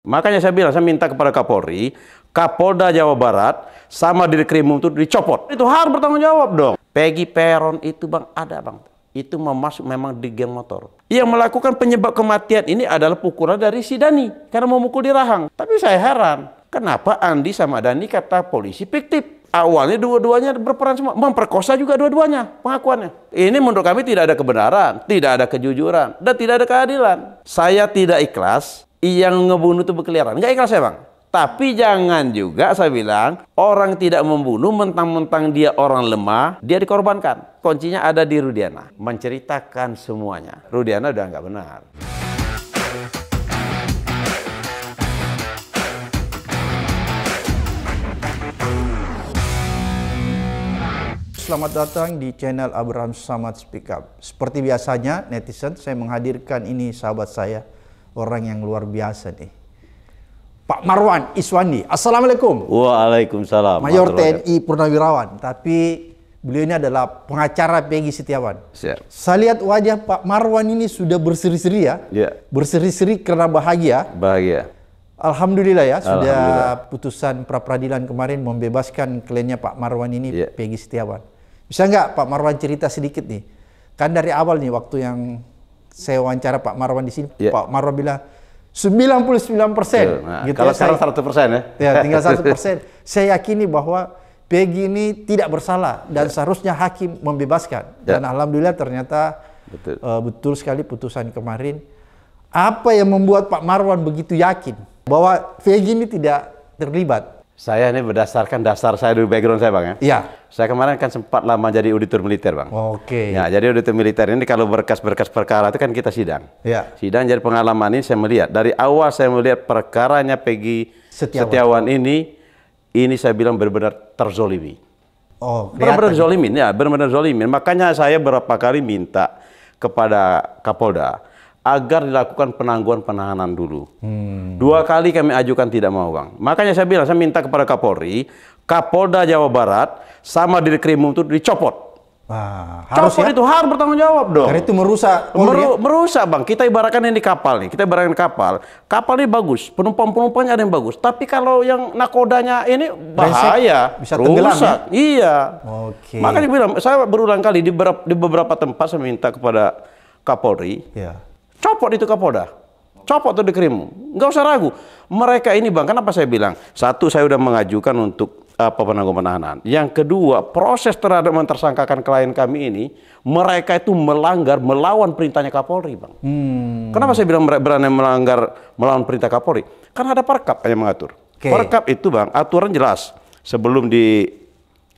Makanya saya bilang, saya minta kepada Kapolri, Kapolda Jawa Barat, sama krimum itu dicopot. Itu harus bertanggung jawab dong. Peggy Peron itu bang, ada bang. Itu memasuk memang di geng motor. Yang melakukan penyebab kematian ini adalah pukulan dari si Dani. Karena memukul di rahang. Tapi saya heran, kenapa Andi sama Dani kata polisi fiktif? awalnya dua-duanya berperan semua memperkosa juga dua-duanya pengakuannya ini menurut kami tidak ada kebenaran tidak ada kejujuran dan tidak ada keadilan saya tidak ikhlas yang ngebunuh itu berkeliaran. Nggak ikhlas ya bang? Tapi jangan juga saya bilang orang tidak membunuh mentang-mentang dia orang lemah, dia dikorbankan. Kuncinya ada di Rudiana, menceritakan semuanya. Rudiana udah nggak benar. selamat datang di channel Abraham Samad Speak Up. Seperti biasanya netizen, saya menghadirkan ini sahabat saya, orang yang luar biasa nih. Pak Marwan Iswandi. Assalamualaikum. Waalaikumsalam. Mayor TNI Purnawirawan. Tapi beliau ini adalah pengacara Peggy Setiawan. Siap. Saya lihat wajah Pak Marwan ini sudah berseri-seri ya. Ya. Berseri-seri karena bahagia. Bahagia. Alhamdulillah ya sudah putusan pra peradilan kemarin membebaskan kliennya Pak Marwan ini ya. Peggy Setiawan. Bisa nggak Pak Marwan cerita sedikit nih? Kan dari awal nih waktu yang saya wawancara Pak Marwan di sini, yeah. Pak Marwan bilang 99 persen. Nah, gitu kalau ya, sekarang 100 persen ya? Ya, tinggal 1 persen. saya yakini bahwa Peggy ini tidak bersalah dan yeah. seharusnya hakim membebaskan. Ya. Dan alhamdulillah ternyata betul. Uh, betul sekali putusan kemarin. Apa yang membuat Pak Marwan begitu yakin bahwa Peggy ini tidak terlibat? Saya ini berdasarkan dasar saya dulu background saya bang ya. Iya. Saya kemarin kan sempat lama jadi auditor militer bang. Oke. Okay. Ya jadi auditor militer ini kalau berkas-berkas perkara itu kan kita sidang. Iya. Sidang jadi pengalaman ini saya melihat dari awal saya melihat perkaranya Peggy Setiawan, Setiawan ini ini saya bilang benar-benar terzolimi. Oh. Benar-benar zolimin ya benar-benar zolimin. Makanya saya berapa kali minta kepada Kapolda agar dilakukan penangguhan penahanan dulu. Hmm. Dua kali kami ajukan tidak mau, Bang. Makanya saya bilang, saya minta kepada Kapolri, Kapolda Jawa Barat sama Dirkrimum itu dicopot. Wah, harus Copot ya? itu harus bertanggung jawab dong. Karena itu merusak. Meru ya? Merusak bang. Kita ibaratkan yang di kapal nih. Kita ibaratkan kapal. Kapal ini bagus. Penumpang penumpangnya ada yang bagus. Tapi kalau yang nakodanya ini bahaya. Bisa tenggelam ya? Iya. Oke. Okay. Makanya bilang, saya berulang kali di beberapa, di beberapa tempat saya minta kepada Kapolri. Yeah Copot itu Kapolda. Copot itu dikirim, Nggak usah ragu. Mereka ini bang, kenapa saya bilang? Satu, saya sudah mengajukan untuk apa eh, penangguh penahanan. Yang kedua, proses terhadap mentersangkakan klien kami ini, mereka itu melanggar, melawan perintahnya Kapolri, Bang. Hmm. Kenapa saya bilang berani melanggar, melawan perintah Kapolri? Karena ada perkap yang mengatur. Okay. Perkap itu, Bang, aturan jelas. Sebelum di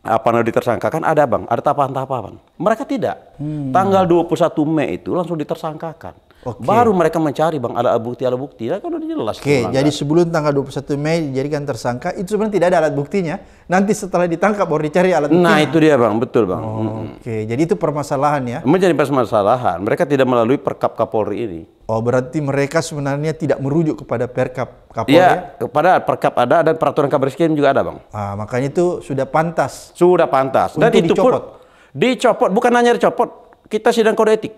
apa namanya ditersangkakan ada, Bang, ada tahapan-tahapan. Mereka tidak. Hmm. Tanggal 21 Mei itu langsung ditersangkakan. Okay. Baru mereka mencari bang ada bukti alat bukti. Ya, kan jelas. Oke, okay, jadi kan? sebelum tanggal 21 Mei dijadikan tersangka, itu sebenarnya tidak ada alat buktinya. Nanti setelah ditangkap baru dicari alat bukti. Nah, itu dia bang, betul bang. Oh, Oke, okay. jadi itu permasalahan ya. Menjadi permasalahan. Mereka tidak melalui perkap Kapolri ini. Oh, berarti mereka sebenarnya tidak merujuk kepada perkap Kapolri? Iya, kepada perkap ada dan peraturan Kabariskin juga ada bang. Ah, makanya itu sudah pantas. Sudah pantas. Dan itu dicopot. pun dicopot, bukan hanya dicopot. Kita sidang kode etik.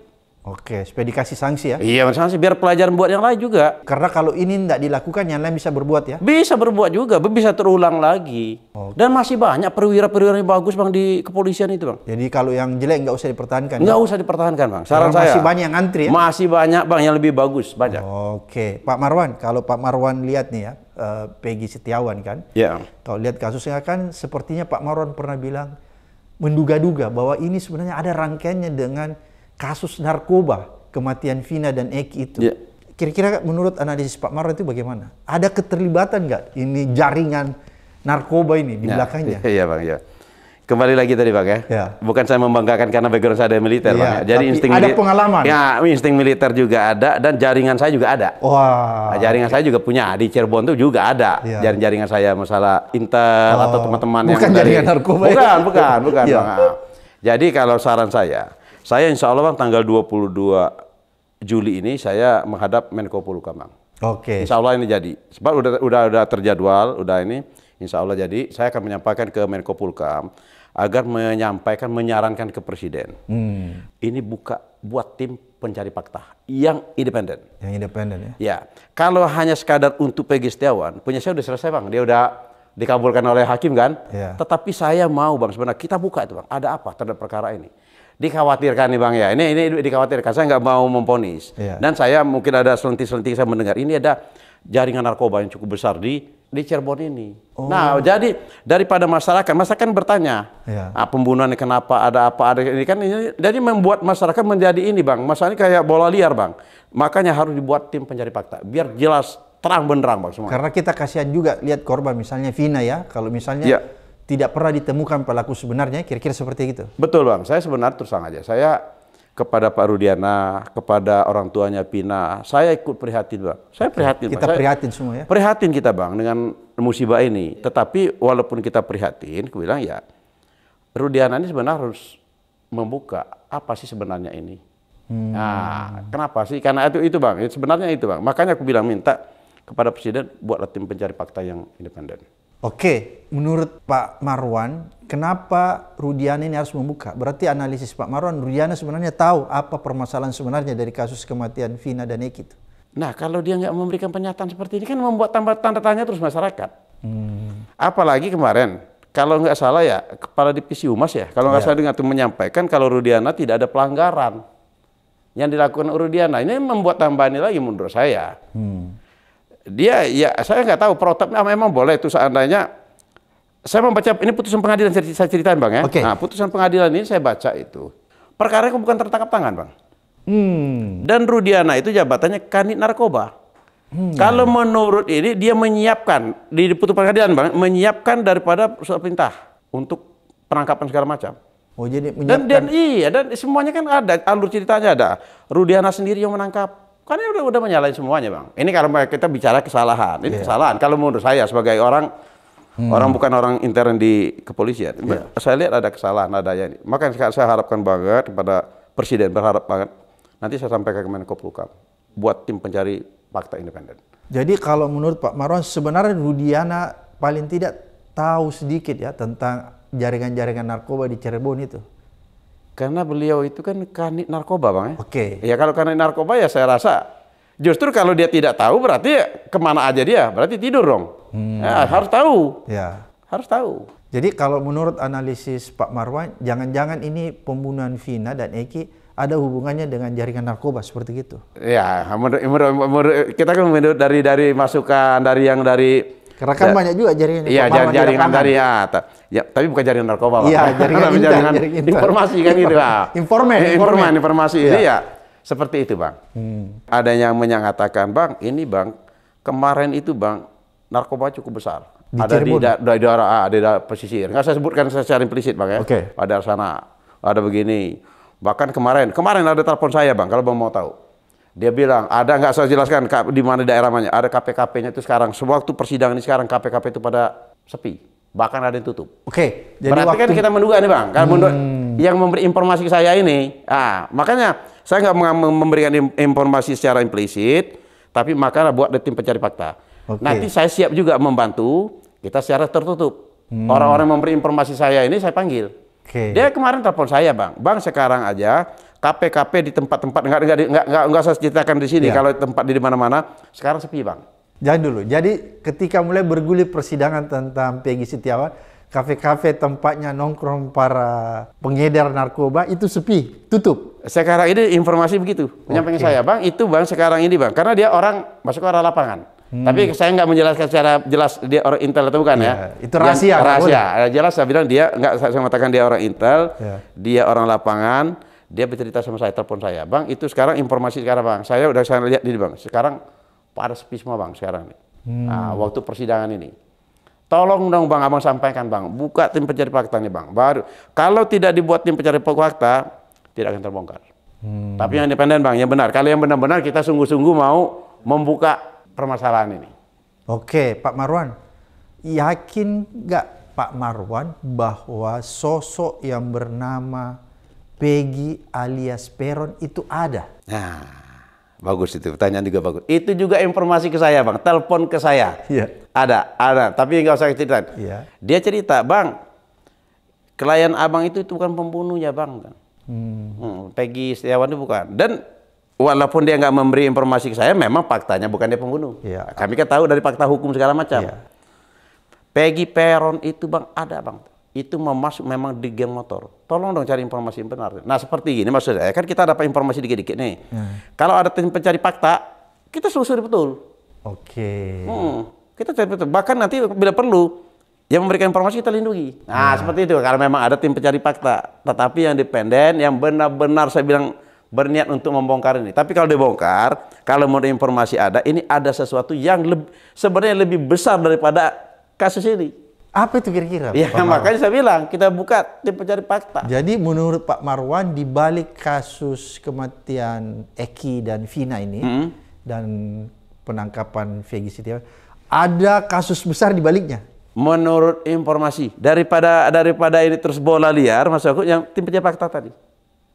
Oke, supaya dikasih sanksi ya? Iya, sanksi biar pelajaran buat yang lain juga. Karena kalau ini tidak dilakukan, yang lain bisa berbuat ya? Bisa berbuat juga, bisa terulang lagi. Oke. Dan masih banyak perwira-perwira yang bagus bang di kepolisian itu bang. Jadi kalau yang jelek nggak usah dipertahankan? Ya? Nggak usah dipertahankan bang. Saran saya. Masih banyak yang antri ya? Masih banyak bang yang lebih bagus banyak. Oke, Pak Marwan, kalau Pak Marwan lihat nih ya, uh, Peggy Setiawan kan? Iya. Yeah. Kalau lihat kasusnya kan, sepertinya Pak Marwan pernah bilang menduga-duga bahwa ini sebenarnya ada rangkaiannya dengan kasus narkoba, kematian Vina dan Eki itu. Yeah. Kira-kira menurut analisis Pak Maro itu bagaimana? Ada keterlibatan nggak ini jaringan narkoba ini di ya, belakangnya? Iya bang, ya. Kembali lagi tadi bang ya. ya. Bukan saya membanggakan karena background saya ada militer ya, bang. Ya. Jadi insting ada pengalaman. Ya, insting militer juga ada dan jaringan saya juga ada. Wah. Nah, jaringan saya juga punya di Cirebon itu juga ada. Ya. Jaringan-jaringan saya masalah intel oh. atau teman-teman yang bukan jaringan narkoba. Ya? Bukan, bukan, bukan, bukan iya. bang. Nah, jadi kalau saran saya saya insya Allah bang tanggal 22 Juli ini saya menghadap Menko Polhukam bang. Oke. Okay. Insya Allah ini jadi. Sebab udah udah udah terjadwal, udah ini. Insya Allah jadi. Saya akan menyampaikan ke Menko Polhukam agar menyampaikan, menyarankan ke Presiden. Hmm. Ini buka buat tim pencari fakta yang independen. Yang independen ya. Ya, kalau hanya sekadar untuk pegi Setiawan, punya saya udah selesai bang, dia udah dikabulkan oleh hakim kan. Ya. Tetapi saya mau bang sebenarnya kita buka itu bang, ada apa terhadap perkara ini? dikhawatirkan nih bang ya ini ini dikhawatirkan saya nggak mau memponis yeah. dan saya mungkin ada selentik-selentik saya mendengar ini ada jaringan narkoba yang cukup besar di di Cirebon ini. Oh. Nah jadi daripada masyarakat masyarakat kan bertanya yeah. ah, pembunuhan kenapa ada apa ada ini kan ini jadi membuat masyarakat menjadi ini bang masalahnya kayak bola liar bang makanya harus dibuat tim pencari fakta biar jelas terang benderang bang semua. Karena kita kasihan juga lihat korban misalnya Vina ya kalau misalnya yeah tidak pernah ditemukan pelaku sebenarnya, kira-kira seperti itu. Betul Bang, saya sebenarnya terus aja, saya kepada Pak Rudiana, kepada orang tuanya Pina, saya ikut prihatin Bang. Saya prihatin. Kita bang. prihatin saya, semua ya? Prihatin kita Bang dengan musibah ini. Iya. Tetapi walaupun kita prihatin, aku bilang ya, Rudiana ini sebenarnya harus membuka apa sih sebenarnya ini. Hmm. Nah, kenapa sih? Karena itu, itu Bang, sebenarnya itu Bang. Makanya aku bilang minta kepada Presiden buatlah tim pencari fakta yang independen. Oke, menurut Pak Marwan, kenapa Rudiana ini harus membuka? Berarti analisis Pak Marwan, Rudiana sebenarnya tahu apa permasalahan sebenarnya dari kasus kematian Vina dan Eki itu. Nah, kalau dia nggak memberikan pernyataan seperti ini kan membuat tambah tanda tanya terus masyarakat. Hmm. Apalagi kemarin, kalau nggak salah ya, kepala divisi humas ya, kalau nggak ya. salah dengan itu menyampaikan kalau Rudiana tidak ada pelanggaran yang dilakukan Rudiana. Ini membuat tambahan lagi menurut saya. Hmm dia ya saya nggak tahu protapnya memang boleh itu seandainya saya membaca ini putusan pengadilan saya ceritain bang ya. Okay. Nah putusan pengadilan ini saya baca itu perkara itu bukan tertangkap tangan bang. Hmm. Dan Rudiana itu jabatannya kanit narkoba. Hmm. Kalau menurut ini dia menyiapkan di putusan pengadilan bang menyiapkan daripada surat perintah untuk penangkapan segala macam. Oh jadi Dan, dan iya dan semuanya kan ada alur ceritanya ada. Rudiana sendiri yang menangkap karena udah udah menyalahin semuanya, Bang. Ini karena kita bicara kesalahan, ini yeah. kesalahan. Kalau menurut saya sebagai orang hmm. orang bukan orang intern di kepolisian, yeah. saya lihat ada kesalahan, ada ya. Maka saya harapkan banget kepada Presiden berharap banget nanti saya sampaikan ke Menko Polhukam buat tim pencari fakta independen. Jadi kalau menurut Pak Marwan sebenarnya Rudiana paling tidak tahu sedikit ya tentang jaringan-jaringan narkoba di Cirebon itu. Karena beliau itu kan kanit narkoba, Bang. Ya? Oke. Okay. Ya kalau kanit narkoba ya saya rasa justru kalau dia tidak tahu berarti ya kemana aja dia, berarti tidur dong. Hmm. Ya, harus tahu. Ya. Harus tahu. Jadi kalau menurut analisis Pak Marwan, jangan-jangan ini pembunuhan Vina dan Eki ada hubungannya dengan jaringan narkoba seperti itu. Ya, menurut, kita kan menurut dari dari masukan dari yang dari karena kan ya, banyak juga jaringan Iya, jaringan, jaringan dari ya. ya. Tapi bukan jaringan narkoba, Iya, jaringan, jaringan, jaringan informasi kan itu, Pak. Iya, informan, informan, informasi. Iya. ya. Seperti itu, Bang. Hmm. Ada yang menyatakan, "Bang, ini, Bang, kemarin itu, Bang, narkoba cukup besar." Di ada di, da, di daerah A, di daerah pesisir. Nggak saya sebutkan secara implisit, Bang ya. Okay. Ada sana, ada begini. Bahkan kemarin, kemarin ada telepon saya, Bang, kalau Bang mau tahu dia bilang, ada nggak saya jelaskan di mana daerah mana? Ada KPKP-nya itu sekarang. sewaktu persidangan ini sekarang KPKP itu pada sepi. Bahkan ada yang tutup. Oke. Okay, Berarti kan waktu... kan kita menduga nih Bang. Kan hmm. yang memberi informasi ke saya ini. Ah, makanya saya nggak memberikan informasi secara implisit. Tapi makanya buat tim pencari fakta. Okay. Nanti saya siap juga membantu kita secara tertutup. Hmm. Orang-orang hmm. memberi informasi saya ini saya panggil. Okay. Dia kemarin telepon saya, Bang. Bang sekarang aja KP-KP di tempat-tempat nggak nggak nggak nggak nggak usah ceritakan di sini. Ya. Kalau tempat di mana-mana sekarang sepi bang. Jangan dulu. Jadi ketika mulai bergulir persidangan tentang Peggy Setiawan, kafe-kafe tempatnya nongkrong para pengedar narkoba itu sepi, tutup. Sekarang ini informasi begitu. Menyampaikan okay. saya, Bang, itu Bang sekarang ini Bang, karena dia orang masuk ke arah lapangan. Hmm. Tapi saya nggak menjelaskan secara jelas dia orang intel atau bukan ya. ya. Itu rahasia. Yang, rahasia. Boleh. Jelas saya bilang dia nggak saya mengatakan dia orang intel, ya. dia orang lapangan dia bercerita sama saya, telepon saya, bang itu sekarang informasi sekarang bang, saya udah saya lihat ini bang, sekarang pada sepi semua bang sekarang nih. Hmm. Nah, waktu persidangan ini. Tolong dong bang, abang sampaikan bang, buka tim pencari fakta nih bang. Baru kalau tidak dibuat tim pencari fakta, tidak akan terbongkar. Hmm. Tapi yang independen bang, yang benar. Kalau yang benar-benar kita sungguh-sungguh mau membuka permasalahan ini. Oke, Pak Marwan, yakin nggak Pak Marwan bahwa sosok yang bernama Pegi alias Peron itu ada. Nah, bagus itu. Pertanyaan juga bagus. Itu juga informasi ke saya, Bang. Telepon ke saya. Iya. Ada, ada. Tapi nggak usah cerita. Iya. Dia cerita, Bang, klien abang itu, itu bukan pembunuhnya, Bang. Kan. Hmm. Hmm, Pegi Setiawan itu bukan. Dan walaupun dia nggak memberi informasi ke saya, memang faktanya bukan dia pembunuh. Iya. Kami kan tahu dari fakta hukum segala macam. Iya. Pegi Peron itu, Bang, ada, Bang itu memasuk memang di geng motor. Tolong dong cari informasi yang benar. Nah seperti ini maksud saya, kan kita dapat informasi dikit-dikit nih. Hmm. Kalau ada tim pencari fakta, kita selusuri betul. Oke. Okay. Hmm, kita cari betul. Bahkan nanti bila perlu, yang memberikan informasi kita lindungi. Nah hmm. seperti itu, karena memang ada tim pencari fakta. Tetapi yang dependen, yang benar-benar saya bilang berniat untuk membongkar ini. Tapi kalau dibongkar, kalau mau informasi ada, ini ada sesuatu yang lebih, sebenarnya lebih besar daripada kasus ini. Apa itu kira-kira? Ya, Pak makanya saya bilang kita buka tim pencari fakta. Jadi menurut Pak Marwan di balik kasus kematian Eki dan Vina ini hmm. dan penangkapan Vegi Siti ada kasus besar di baliknya. Menurut informasi daripada daripada ini terus bola liar, maksud aku yang tim pencari fakta tadi.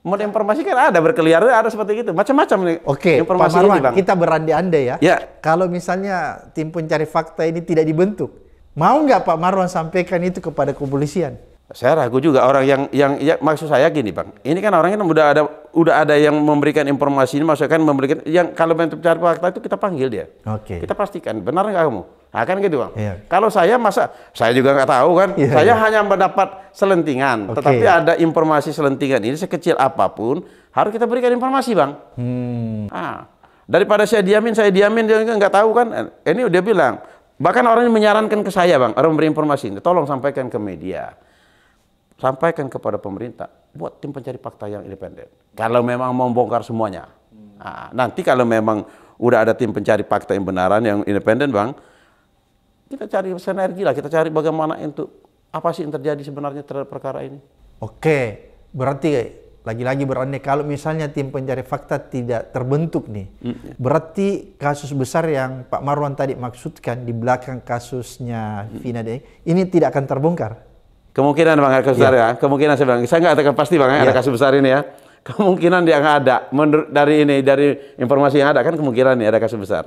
Menurut informasi kan ada berkeliaran ada seperti itu macam-macam nih. Oke, informasi Pak Marwan, ini, kita berandai-andai ya. Ya. Kalau misalnya tim pencari fakta ini tidak dibentuk, Mau nggak Pak Marwan sampaikan itu kepada kepolisian? Saya ragu juga orang yang yang ya, maksud saya gini bang, ini kan orangnya udah ada udah ada yang memberikan informasi ini maksudnya kan memberikan yang kalau bentuk cari fakta itu kita panggil dia, Okay. kita pastikan benar nggak kamu, nah, kan gitu bang. Yeah. Kalau saya masa saya juga nggak tahu kan, yeah, saya yeah. hanya mendapat selentingan, okay. tetapi ada informasi selentingan ini sekecil apapun harus kita berikan informasi bang. Hmm. Nah, daripada saya diamin saya diamin dia nggak tahu kan, eh, ini udah bilang Bahkan orang yang menyarankan ke saya, Bang, orang memberi informasi ini, tolong sampaikan ke media. Sampaikan kepada pemerintah, buat tim pencari fakta yang independen. Kalau memang mau bongkar semuanya. Nah, nanti kalau memang udah ada tim pencari fakta yang benaran yang independen, Bang, kita cari sinergi lah, kita cari bagaimana untuk apa sih yang terjadi sebenarnya terhadap perkara ini. Oke, berarti lagi-lagi berani kalau misalnya tim pencari fakta tidak terbentuk nih, mm. berarti kasus besar yang Pak Marwan tadi maksudkan di belakang kasusnya Vina ini tidak akan terbongkar. Kemungkinan bang ada kasus besar besar iya. ya, kemungkinan saya bilang, saya nggak katakan pasti bang yeah. ada iya. kasus besar ini ya. Kemungkinan dia nggak ada menur- dari ini dari informasi yang ada kan kemungkinan nih ada kasus besar,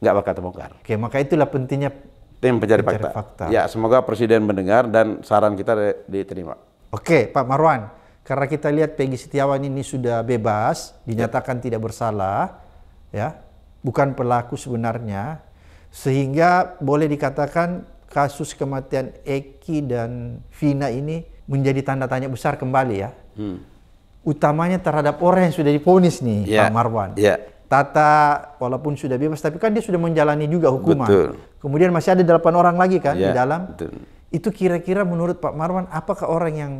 nggak bakal terbongkar. Oke maka itulah pentingnya tim pencari, fakta. fakta. Ya semoga presiden mendengar dan saran kita diterima. Oke Pak Marwan. Karena kita lihat Peggy Setiawan ini sudah bebas, dinyatakan tidak bersalah, ya, bukan pelaku sebenarnya, sehingga boleh dikatakan kasus kematian Eki dan Vina ini menjadi tanda tanya besar kembali ya. Hmm. Utamanya terhadap orang yang sudah diponis nih, yeah. Pak Marwan. Yeah. Tata walaupun sudah bebas tapi kan dia sudah menjalani juga hukuman. Betul. Kemudian masih ada delapan orang lagi kan yeah. di dalam. Betul. Itu kira-kira menurut Pak Marwan apakah orang yang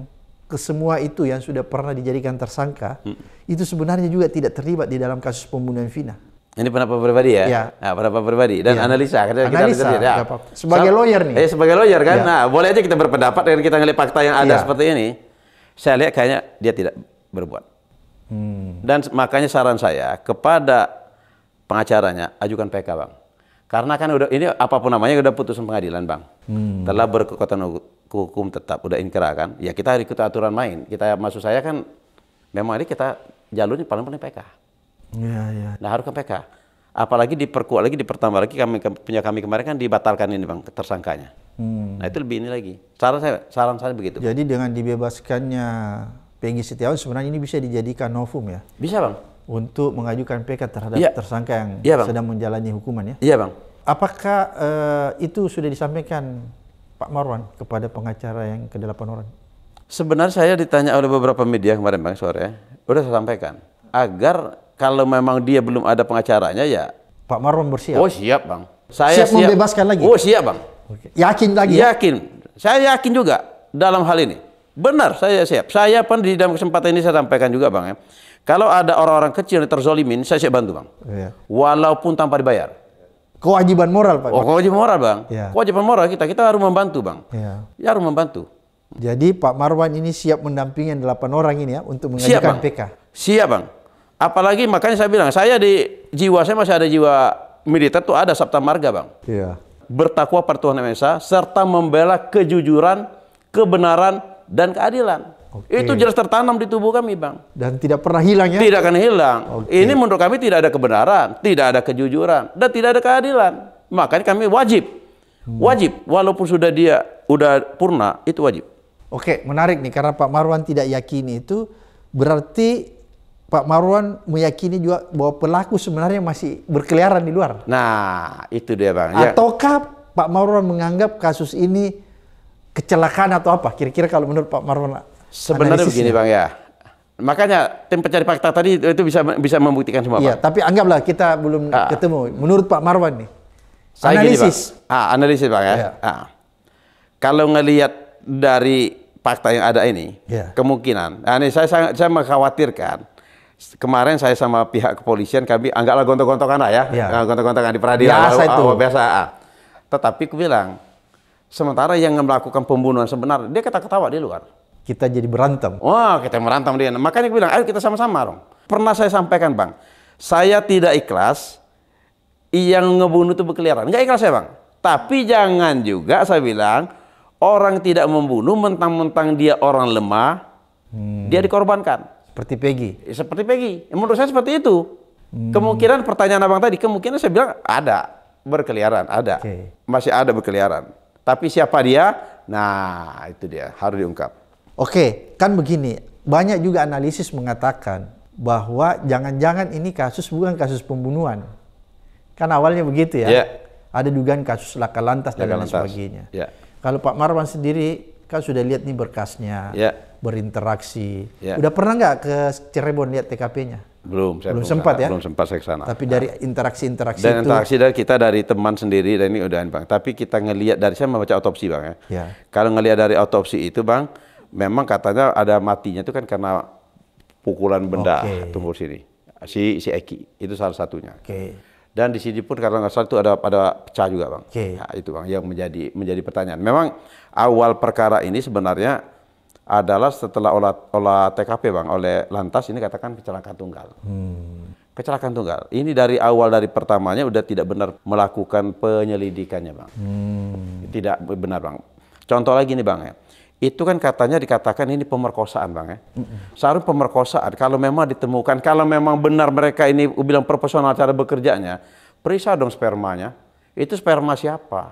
kesemua itu yang sudah pernah dijadikan tersangka hmm. itu sebenarnya juga tidak terlibat di dalam kasus pembunuhan Vina. Ini pendapat pribadi ya? ya. Nah, pendapat pribadi dan ya. analisa. Kita analisa. Kita, ya. Sebagai lawyer nih. Eh, sebagai lawyer kan. Ya. Nah, boleh aja kita berpendapat dengan kita ngelihat fakta yang ada ya. seperti ini. Saya lihat kayaknya dia tidak berbuat. Hmm. Dan makanya saran saya kepada pengacaranya ajukan PK, Bang. Karena kan udah ini apapun namanya udah putusan pengadilan, Bang. Hmm. Telah berkekuatan hukum tetap udah inkrah kan, ya kita ikut aturan main. Kita maksud saya kan memang ini kita jalurnya paling-paling PK. Ya ya. Nah harus ke PK. Apalagi diperkuat lagi, dipertambah lagi kami punya kami kemarin kan dibatalkan ini bang tersangkanya. Hmm. Nah itu lebih ini lagi. Saran saya, saran saya begitu. Jadi dengan dibebaskannya Pegi Setiawan sebenarnya ini bisa dijadikan novum ya? Bisa bang. Untuk mengajukan PK terhadap ya. tersangka yang ya, sedang menjalani hukuman ya? Iya bang. Apakah uh, itu sudah disampaikan Pak Marwan kepada pengacara yang ke 8 orang? Sebenarnya saya ditanya oleh beberapa media kemarin Bang sore, udah saya sampaikan agar kalau memang dia belum ada pengacaranya ya Pak Marwan bersiap. Oh siap Bang. Saya siap, siap. membebaskan lagi. Oh siap Bang. Oke. Yakin lagi? Ya? Yakin. Ya? Saya yakin juga dalam hal ini. Benar, saya siap. Saya pun di dalam kesempatan ini saya sampaikan juga Bang ya. Kalau ada orang-orang kecil yang terzolimin, saya siap bantu Bang. Iya. Walaupun tanpa dibayar. Kewajiban moral Pak. Oh, kewajiban moral Bang. Ya. Kewajiban moral kita, kita harus membantu Bang. Ya. ya harus membantu. Jadi Pak Marwan ini siap mendampingi delapan orang ini ya untuk mengajukan PK. Siap Bang. Apalagi makanya saya bilang, saya di jiwa saya masih ada jiwa militer tuh ada Sabta Marga Bang. Iya. Bertakwa pada Tuhan serta membela kejujuran, kebenaran dan keadilan. Okay. Itu jelas tertanam di tubuh kami, Bang. Dan tidak pernah hilang ya? Tidak akan hilang. Okay. Ini menurut kami tidak ada kebenaran, tidak ada kejujuran, dan tidak ada keadilan. Makanya kami wajib. Hmm. Wajib walaupun sudah dia udah purna, itu wajib. Oke, menarik nih karena Pak Marwan tidak yakini itu berarti Pak Marwan meyakini juga bahwa pelaku sebenarnya masih berkeliaran di luar. Nah, itu dia bang. Ya. Ataukah Pak Marwan menganggap kasus ini kecelakaan atau apa? Kira-kira kalau menurut Pak Marwan Sebenarnya begini Bang ya. Makanya tim pencari fakta tadi itu bisa bisa membuktikan semua. Iya, tapi anggaplah kita belum ah. ketemu. Menurut Pak Marwan nih, Saya analisis. Gini, bang. Ah, analisis bang ya. Yeah. Ah. Kalau ngelihat dari fakta yang ada ini, yeah. kemungkinan. Nah, ini saya, saya saya mengkhawatirkan. Kemarin saya sama pihak kepolisian kami anggaplah gontok-gontokan lah ya, yeah. Iya. gontok-gontokan di peradilan. Biasa lalu, itu. Oh, biasa. Ah. Tetapi aku bilang, sementara yang melakukan pembunuhan sebenarnya dia kata ketawa di luar kita jadi berantem. Wah, oh, kita berantem dia. Nah, makanya gue bilang, ayo kita sama-sama dong. Pernah saya sampaikan, Bang. Saya tidak ikhlas yang ngebunuh itu berkeliaran. Enggak ikhlas ya, Bang. Tapi jangan juga saya bilang orang tidak membunuh mentang-mentang dia orang lemah, hmm. dia dikorbankan. Seperti Peggy. Ya, seperti Peggy. Ya, menurut saya seperti itu. Hmm. Kemungkinan pertanyaan Abang tadi, kemungkinan saya bilang ada berkeliaran, ada. Okay. Masih ada berkeliaran. Tapi siapa dia? Nah, itu dia harus diungkap. Oke, kan begini, banyak juga analisis mengatakan bahwa jangan-jangan ini kasus bukan kasus pembunuhan. Kan awalnya begitu ya. Yeah. Ada dugaan kasus laka lantas laka dan lain sebagainya. Yeah. Kalau Pak Marwan sendiri kan sudah lihat nih berkasnya, yeah. berinteraksi. Yeah. Udah pernah nggak ke Cirebon lihat TKP-nya? Belum, belum, belum sempat ya. Belum sempat saya kesana. Tapi dari interaksi-interaksi nah. dan itu, interaksi dari kita dari teman sendiri dan ini udah bang. Tapi kita ngelihat dari saya membaca otopsi bang ya. ya. Kalau ngelihat dari otopsi itu bang, memang katanya ada matinya itu kan karena pukulan benda okay. tumbuh sini. Si si Eki itu salah satunya. Okay. Dan di sini pun karena nggak salah itu ada ada pecah juga bang. Okay. Ya, nah, itu bang yang menjadi menjadi pertanyaan. Memang awal perkara ini sebenarnya adalah setelah olah olah TKP bang oleh lantas ini katakan kecelakaan tunggal. Hmm. Kecelakaan tunggal. Ini dari awal dari pertamanya udah tidak benar melakukan penyelidikannya bang. Hmm. Tidak benar bang. Contoh lagi nih bang ya itu kan katanya dikatakan ini pemerkosaan bang ya. Seharusnya pemerkosaan. Kalau memang ditemukan, kalau memang benar mereka ini bilang proporsional cara bekerjanya, periksa dong spermanya. Itu sperma siapa?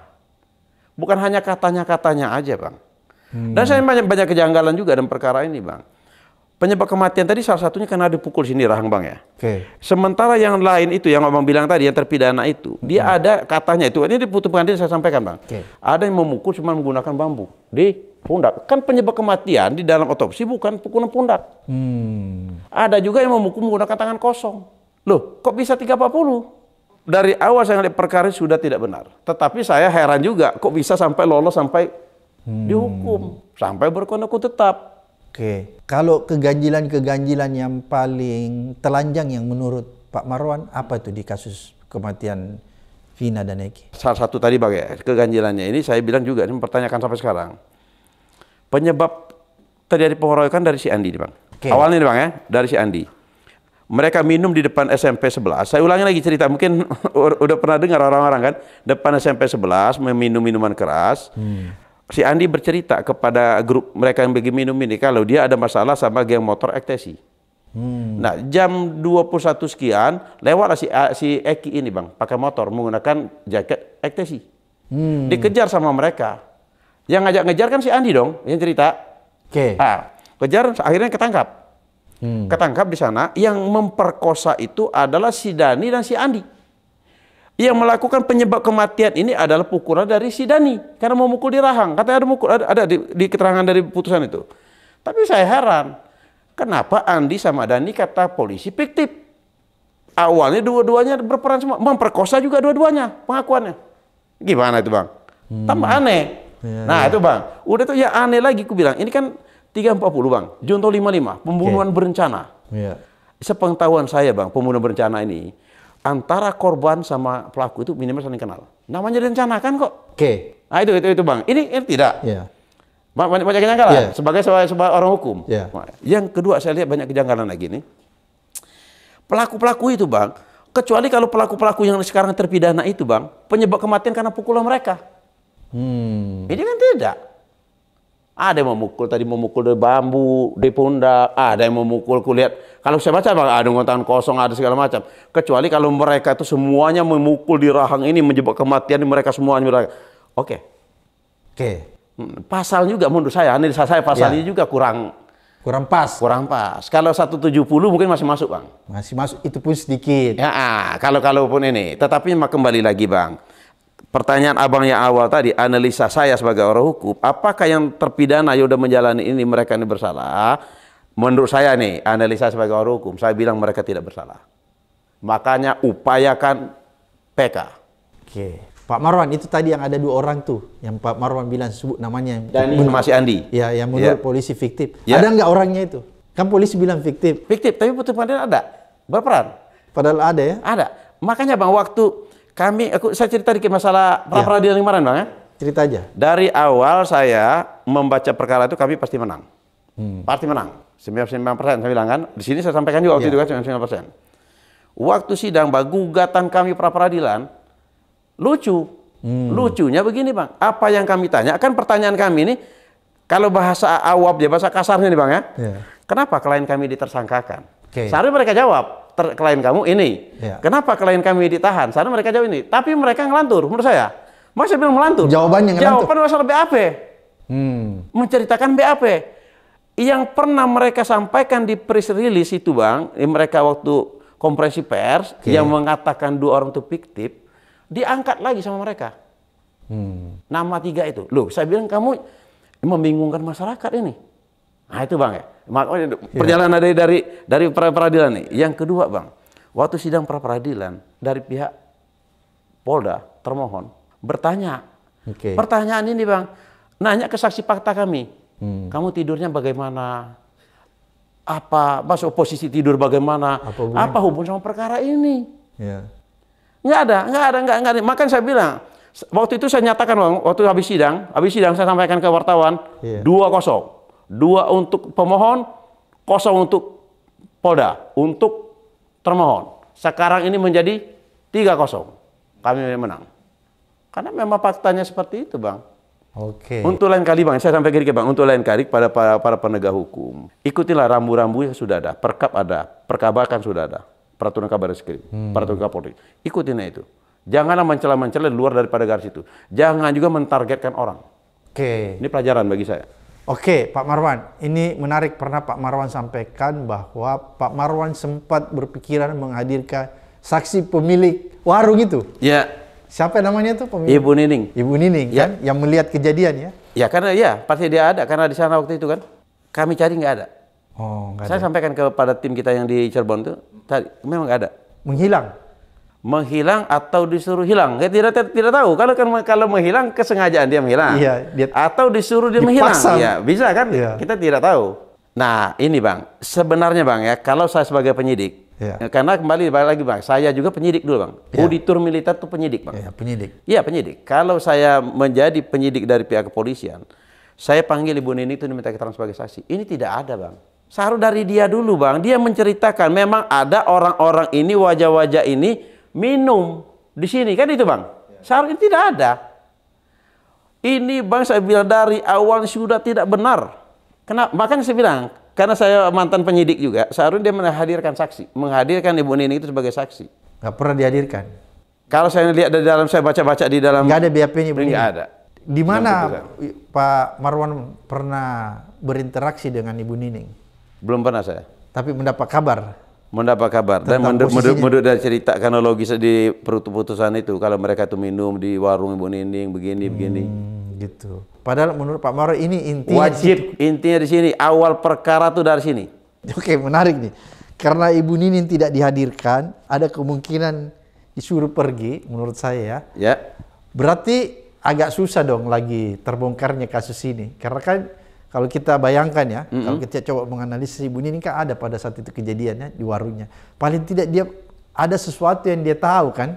Bukan hanya katanya-katanya aja bang. Hmm. Dan saya banyak banyak kejanggalan juga dalam perkara ini bang. Penyebab kematian tadi salah satunya karena dipukul sini rahang bang ya. Okay. Sementara yang lain itu yang abang bilang tadi yang terpidana itu dia hmm. ada katanya itu ini di pengadilan saya sampaikan bang. Okay. Ada yang memukul cuma menggunakan bambu. Di pundak. Kan penyebab kematian di dalam otopsi bukan pukulan pundak. Hmm. Ada juga yang memukul menggunakan tangan kosong. Loh, kok bisa 340? Dari awal saya lihat perkara sudah tidak benar. Tetapi saya heran juga kok bisa sampai lolos sampai hmm. dihukum, sampai berkondeku tetap. Oke. Kalau keganjilan-keganjilan yang paling telanjang yang menurut Pak Marwan apa itu di kasus kematian Vina dan Eki? Salah satu tadi bagai ya, keganjilannya ini saya bilang juga ini mempertanyakan sampai sekarang. Penyebab terjadi pengeroyokan dari si Andi, Bang. Okay. Awalnya nih, Bang ya, dari si Andi. Mereka minum di depan SMP 11. Saya ulangi lagi cerita, mungkin udah pernah dengar orang-orang kan, depan SMP 11 meminum minuman keras. Hmm. Si Andi bercerita kepada grup mereka yang bagi minum ini kalau dia ada masalah sama geng motor ekstasi. Hmm. Nah, jam 21 sekian lewatlah si si Eki ini, Bang, pakai motor menggunakan jaket ekstasi. Hmm. Dikejar sama mereka yang ngajak ngejar kan si Andi dong, yang cerita. Oke. Okay. Nah, kejar akhirnya ketangkap. Hmm. Ketangkap di sana. Yang memperkosa itu adalah si Dani dan si Andi. Yang melakukan penyebab kematian ini adalah pukulan dari si Dani karena memukul di rahang. Katanya ada mukul ada, ada di, di keterangan dari putusan itu. Tapi saya heran, kenapa Andi sama Dani kata polisi fiktif? awalnya dua-duanya berperan semua memperkosa juga dua-duanya pengakuannya gimana itu bang hmm. tambah aneh Ya, nah ya. itu bang, udah tuh ya aneh lagi ku bilang, ini kan 340 bang, junto 55, pembunuhan okay. berencana. Ya. Sepengetahuan saya bang, pembunuhan berencana ini, antara korban sama pelaku itu minimal saling kenal. Namanya rencana kan kok. Oke. Okay. Nah itu, itu, itu bang, ini, ini tidak. Ya. Banyak, banyak kejanggalan ya. sebagai sebagai orang hukum. Iya. Yang kedua saya lihat banyak kejanggalan lagi nih. Pelaku-pelaku itu bang, kecuali kalau pelaku-pelaku yang sekarang terpidana itu bang, penyebab kematian karena pukulan mereka. Hmm. Ini kan tidak. Ada yang memukul tadi memukul dari bambu, di pundak, ada yang memukul kulihat. Kalau saya baca ada yang tangan kosong, ada segala macam. Kecuali kalau mereka itu semuanya memukul di rahang ini menjebak kematian mereka semuanya. Oke. Oke. Okay. Hmm, pasal juga menurut saya, ini saya pasalnya ini juga kurang kurang pas. Kurang pas. Kalau 170 mungkin masih masuk, Bang. Masih masuk itu pun sedikit. Ya, ah, kalau kalau pun ini. Tetapi kembali lagi, Bang pertanyaan abang yang awal tadi, analisa saya sebagai orang hukum, apakah yang terpidana yang sudah menjalani ini mereka ini bersalah? Menurut saya nih, analisa sebagai orang hukum, saya bilang mereka tidak bersalah. Makanya upayakan PK. Oke. Pak Marwan, itu tadi yang ada dua orang tuh, yang Pak Marwan bilang sebut namanya. Dan masih Andi. Ya, yang ya. menurut yeah. polisi fiktif. Ya. Ada nggak orangnya itu? Kan polisi bilang fiktif. Fiktif, tapi putusan ada. Berperan. Padahal ada ya? Ada. Makanya bang, waktu kami, aku saya cerita dikit masalah iya. pra peradilan kemarin bang ya. Cerita aja. Dari awal saya membaca perkara itu kami pasti menang. Hmm. Pasti menang. 99 persen saya bilang kan. Di sini saya sampaikan juga waktu ya. itu kan 99 persen. Waktu sidang bang, gugatan kami pra peradilan lucu. Hmm. Lucunya begini bang, apa yang kami tanya kan pertanyaan kami ini kalau bahasa awam dia bahasa kasarnya nih bang ya. ya. Kenapa klien kami ditersangkakan? Okay. Seharusnya mereka jawab ter, klien kamu ini. Ya. Kenapa klien kami ditahan? Sana mereka jawab ini. Tapi mereka ngelantur, menurut saya. Masih bilang melantur. Jawabannya ngelantur. Jawaban masalah BAP. Hmm. Menceritakan BAP. Yang pernah mereka sampaikan di press release itu Bang, mereka waktu kompresi pers okay. yang mengatakan dua orang itu fiktif, diangkat lagi sama mereka. Hmm. Nama tiga itu. Loh, saya bilang kamu membingungkan masyarakat ini. Nah itu bang ya. Makanya oh, perjalanan dari dari dari pra peradilan nih. Yang kedua bang, waktu sidang pra peradilan dari pihak Polda termohon bertanya. Okay. Pertanyaan ini bang, nanya ke saksi fakta kami, hmm. kamu tidurnya bagaimana? Apa masuk posisi tidur bagaimana? Apa hubungan, apa hubungan sama perkara ini? Yeah. Nggak ada, nggak ada, nggak, nggak ada. Makanya saya bilang, waktu itu saya nyatakan bang, waktu habis sidang, habis sidang saya sampaikan ke wartawan, iya. dua yeah. kosong dua untuk pemohon, kosong untuk Polda, untuk termohon. Sekarang ini menjadi tiga kosong. Kami menang. Karena memang faktanya seperti itu, Bang. Oke. Okay. Untuk lain kali, Bang, saya sampaikan ke Bang, untuk lain kali pada para, para penegak hukum, ikutilah rambu-rambu yang sudah ada, perkap ada, perkabakan sudah ada, peraturan kabar reskrim, hmm. peraturan Kapolri. Ikutilah itu. Janganlah mencela-mencela luar daripada garis itu. Jangan juga mentargetkan orang. Oke. Okay. Ini pelajaran bagi saya. Oke, Pak Marwan, ini menarik pernah Pak Marwan sampaikan bahwa Pak Marwan sempat berpikiran menghadirkan saksi pemilik warung itu. Ya. Siapa namanya tuh pemilik? Ibu Nining. Ibu Nining ya. kan yang melihat kejadian ya. Ya karena ya pasti dia ada karena di sana waktu itu kan kami cari nggak ada. Oh, nggak ada. Saya sampaikan kepada tim kita yang di Cirebon tuh tadi memang nggak ada. Menghilang menghilang atau disuruh hilang? Ya, tidak, tidak tidak tahu. Kalau kan kalau menghilang kesengajaan dia menghilang. Iya, dia atau disuruh dia menghilang. Ya, bisa kan? Iya. Kita tidak tahu. Nah, ini Bang, sebenarnya Bang ya, kalau saya sebagai penyidik iya. Ya. Karena kembali lagi bang, saya juga penyidik dulu bang. Iya. Auditor militer itu penyidik bang. Iya, penyidik. Iya penyidik. Kalau saya menjadi penyidik dari pihak kepolisian, saya panggil ibu Nini itu diminta keterangan sebagai saksi. Ini tidak ada bang. Seharusnya dari dia dulu bang. Dia menceritakan memang ada orang-orang ini wajah-wajah ini minum di sini kan itu bang ya. ini tidak ada ini bang saya bilang dari awal sudah tidak benar kenapa bahkan saya bilang karena saya mantan penyidik juga seharusnya dia menghadirkan saksi menghadirkan ibu Nining itu sebagai saksi nggak pernah dihadirkan kalau saya lihat di dalam saya baca-baca di dalam nggak ada BAP-nya ibu nggak ada di mana Pak Marwan pernah berinteraksi dengan Ibu Nining? Belum pernah saya. Tapi mendapat kabar mendapat kabar dan menurut menurut dari cerita kronologis di putusan itu kalau mereka itu minum di warung Ibu Nining begini hmm, begini gitu. Padahal menurut Pak Maro ini intinya wajib di intinya di sini awal perkara tuh dari sini. Oke, menarik nih. Karena Ibu Nining tidak dihadirkan, ada kemungkinan disuruh pergi menurut saya ya. Ya. Berarti agak susah dong lagi terbongkarnya kasus ini karena kan kalau kita bayangkan ya, mm -hmm. kalau kita coba menganalisis ibu ini kan ada pada saat itu kejadiannya di warungnya. Paling tidak dia ada sesuatu yang dia tahu kan.